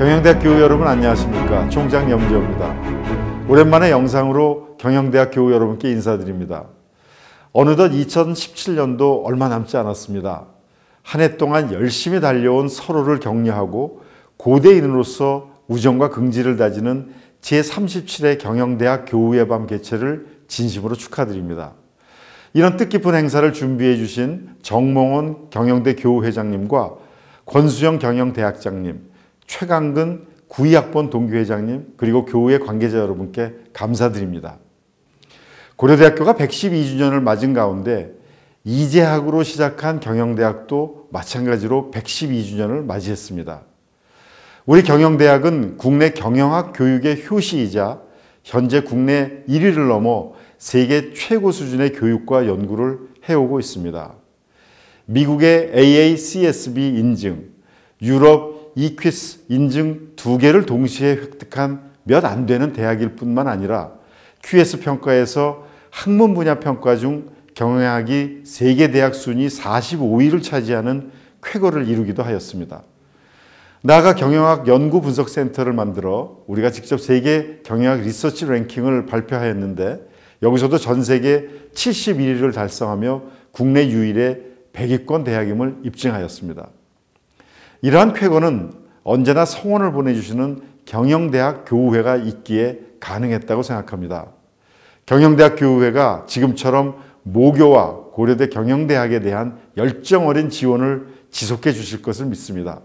경영대학교 여러분 안녕하십니까 총장 염재호입니다 오랜만에 영상으로 경영대학교 여러분께 인사드립니다 어느덧 2017년도 얼마 남지 않았습니다 한 해 동안 열심히 달려온 서로를 격려하고 고대인으로서 우정과 긍지를 다지는 제37회 경영대학 교우의 밤 개최를 진심으로 축하드립니다. 이런 뜻깊은 행사를 준비해 주신 정몽원 경영대 교우회장님과 권수영 경영대학장님, 최강근 구의학번 동교회장님 그리고 교우의 관계자 여러분께 감사드립니다. 고려대학교가 112주년을 맞은 가운데 이재학으로 시작한 경영대학도 마찬가지로 112주년을 맞이했습니다. 우리 경영대학은 국내 경영학 교육의 효시이자 현재 국내 1위를 넘어 세계 최고 수준의 교육과 연구를 해오고 있습니다. 미국의 AACSB 인증, 유럽 이퀴스 인증 두 개를 동시에 획득한 몇 안 되는 대학일 뿐만 아니라 QS 평가에서 학문 분야 평가 중 경영학이 세계 대학 순위 45위를 차지하는 쾌거를 이루기도 하였습니다. 나아가 경영학 연구 분석 센터를 만들어 우리가 직접 세계 경영학 리서치 랭킹을 발표하였는데 여기서도 전 세계 71위를 달성하며 국내 유일의 100위권 대학임을 입증하였습니다. 이러한 쾌거는 언제나 성원을 보내주시는 경영대학 교우회가 있기에 가능했다고 생각합니다. 경영대학 교우회가 지금처럼 모교와 고려대 경영대학에 대한 열정 어린 지원을 지속해 주실 것을 믿습니다.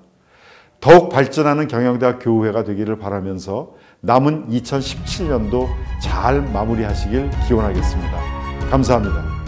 더욱 발전하는 경영대학 교우회가 되기를 바라면서 남은 2017년도 잘 마무리하시길 기원하겠습니다. 감사합니다.